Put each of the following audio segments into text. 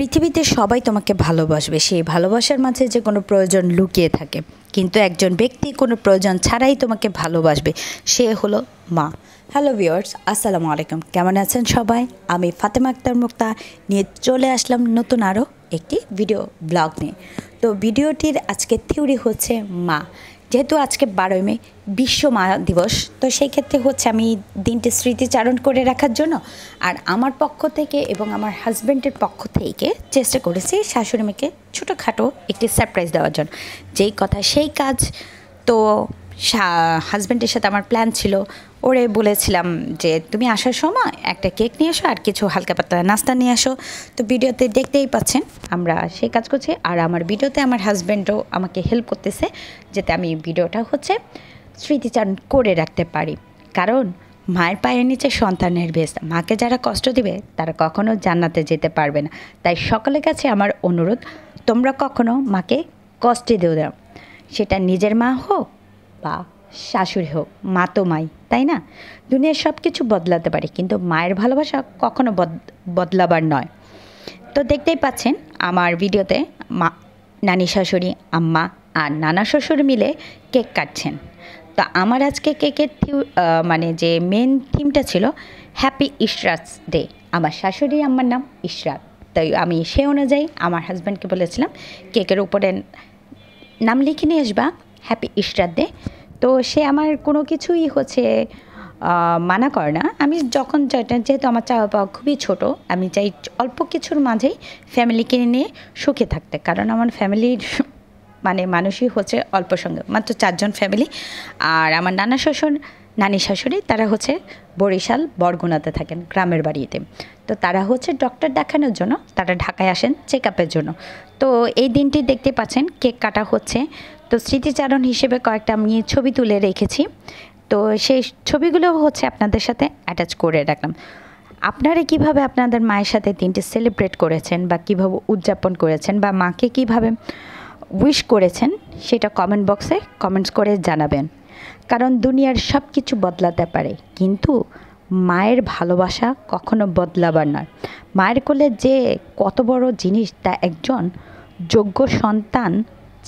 পৃথিবীতে সবাই তোমাকে ভালোবাসবে সেই ভালোবাসার মাঝে যে কোনো প্রয়োজন লুকিয়ে থাকে কিন্তু একজন ব্যক্তি কোনো প্রয়োজন ছাড়াই তোমাকে ভালোবাসবে সে হলো মা হ্যালো ভিওর্স আসসালামু আলাইকুম কেমন আছেন সবাই আমি ফাতেমা আক্তার মুক্তা নিয়ে চলে আসলাম নতুন আরও একটি ভিডিও ব্লগ নিয়ে তো ভিডিওটির আজকে থিওরি হচ্ছে মা যেহেতু আজকে বারোই মে বিশ্ব মা দিবস তো সেই ক্ষেত্রে হচ্ছে আমি দিনটি স্মৃতিচারণ করে রাখার জন্য আর আমার পক্ষ থেকে এবং আমার হাজব্যান্ডের পক্ষ থেকে চেষ্টা করেছি শাশুড়ি মেয়েকে ছোটোখাটো একটি সারপ্রাইজ দেওয়ার জন্য যেই কথা সেই কাজ তো হাজব্যান্ডের সাথে আমার প্ল্যান ছিল ওরে বলেছিলাম যে তুমি আসার সময় একটা কেক নিয়ে আসো আর কিছু হালকা পাতলা নাস্তা নিয়ে আসো তো ভিডিওতে দেখতেই পাচ্ছেন আমরা সেই কাজ করছি আর আমার ভিডিওতে আমার হাজব্যান্ডও আমাকে হেল্প করতেছে যাতে আমি ভিডিওটা হচ্ছে স্মৃতিচারণ করে রাখতে পারি কারণ মায়ের পায়ের নিচে সন্তানের ভেস মাকে যারা কষ্ট দিবে তারা কখনো জান্নাতে যেতে পারবে না তাই সকলের কাছে আমার অনুরোধ তোমরা কখনো মাকে কষ্টে দিও দাও সেটা নিজের মা হোক বা শাশুড়ি হোক মা তো মাই তাই না দুনিয়ার সব কিছু বদলাতে পারে কিন্তু মায়ের ভালোবাসা কখনো বদলাবার নয় তো দেখতেই পাচ্ছেন আমার ভিডিওতে মা নানি শাশুড়ি আম্মা আর নানা শ্বশুর মিলে কেক কাটছেন তো আমার আজকে কেকের মানে যে মেন থিমটা ছিল হ্যাপি ইশরাত ডে আমার শাশুড়ি আম্মার নাম ইশরাত তাই আমি সে অনুযায়ী আমার হাজব্যান্ডকে বলেছিলাম কেকের উপরে নাম লিখে নিয়ে আসবা হ্যাপি ডে তো সে আমার কোনো কিছুই হচ্ছে মানা করে না আমি যখন যেহেতু আমার চাওয়া পাওয়া খুবই ছোট আমি চাই অল্প কিছুর মাঝেই ফ্যামিলিকে নিয়ে সুখে থাকতে কারণ আমার ফ্যামিলির মানে মানুষই হচ্ছে অল্প সঙ্গে মাত্র চারজন ফ্যামিলি আর আমার নানা শ্বশুর নানি শাশুড়ি তারা হচ্ছে বরিশাল বরগুনাতে থাকেন গ্রামের বাড়িতে তো তারা হচ্ছে ডক্টর দেখানোর জন্য তারা ঢাকায় আসেন চেক জন্য তো এই দিনটি দেখতে পাচ্ছেন কেক কাটা হচ্ছে তো স্মৃতিচারণ হিসেবে কয়েকটা আমি ছবি তুলে রেখেছি তো সেই ছবিগুলো হচ্ছে আপনাদের সাথে অ্যাটাচ করে রাখলাম আপনারা কিভাবে আপনাদের মায়ের সাথে দিনটি সেলিব্রেট করেছেন বা কিভাবে উদযাপন করেছেন বা মাকে কিভাবে উইশ করেছেন সেটা কমেন্ট বক্সে কমেন্টস করে জানাবেন কারণ দুনিয়ার সব কিছু বদলাতে পারে কিন্তু মায়ের ভালোবাসা কখনো বদলাবার নয় মায়ের কোলে যে কত বড় জিনিস তা একজন যোগ্য সন্তান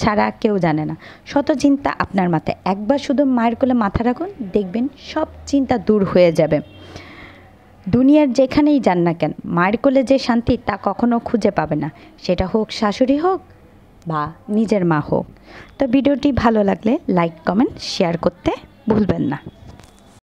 ছাড়া কেউ জানে না শত চিন্তা আপনার মাথায় একবার শুধু মায়ের কোলে মাথা রাখুন দেখবেন সব চিন্তা দূর হয়ে যাবে দুনিয়ার যেখানেই যান না কেন মায়ের কোলে যে শান্তি তা কখনো খুঁজে পাবে না সেটা হোক শাশুড়ি হোক বা নিজের মা হোক তো ভিডিওটি ভালো লাগলে লাইক কমেন্ট শেয়ার করতে ভুলবেন না